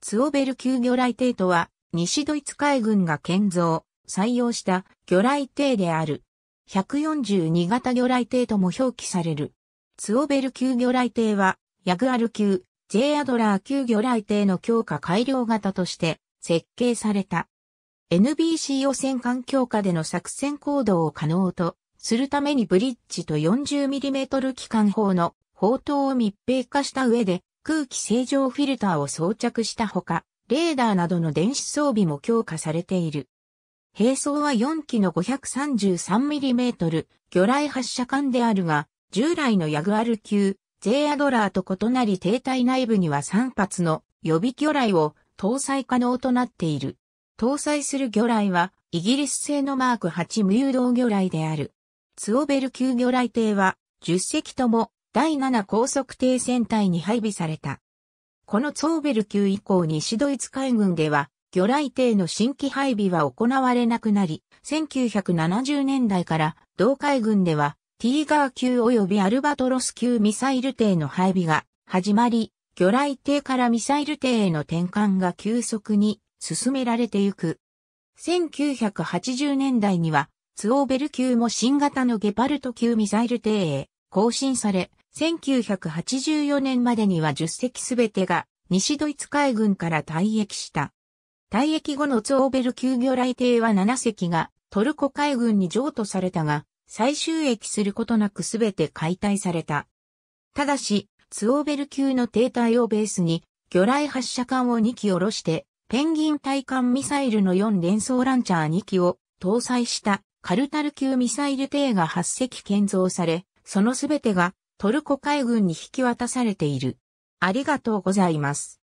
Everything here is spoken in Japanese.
ツオベル級魚雷艇とは、西ドイツ海軍が建造、採用した魚雷艇である。142型魚雷艇とも表記される。ツオベル級魚雷艇は、ヤグアル級、J アドラー級魚雷艇の強化改良型として設計された。NBC 汚染環境下での作戦行動を可能とするためにブリッジと 40mm 機関砲の砲塔を密閉化した上で空気清浄フィルターを装着したほか、レーダーなどの電子装備も強化されている。並走は4機の 533mm 魚雷発射管であるが、従来のヤグアル級、J アドラーと異なり艇体内部には3発の予備魚雷を搭載可能となっている。搭載する魚雷は、イギリス製のマーク8無誘導魚雷である。ツオベル級魚雷艇は、10隻とも第7高速艇戦隊に配備された。このツォーベル級以降西ドイツ海軍では、魚雷艇の新規配備は行われなくなり、1970年代から同海軍では、ティーガー級及びアルバトロス級ミサイル艇の配備が始まり、魚雷艇からミサイル艇への転換が急速に進められてゆく。1980年代には、ツオーベル級も新型のゲパルト級ミサイル艇へ更新され、1984年までには10隻すべてが西ドイツ海軍から退役した。退役後のツオーベル級魚雷艇は7隻がトルコ海軍に譲渡されたが、再収益することなくすべて解体された。ただし、ツオーベル級の停滞をベースに、魚雷発射艦を2機下ろして、ペンギン対艦ミサイルの4連装ランチャー2機を搭載したカルタル級ミサイル艇が8隻建造され、そのすべてがトルコ海軍に引き渡されている。ありがとうございます。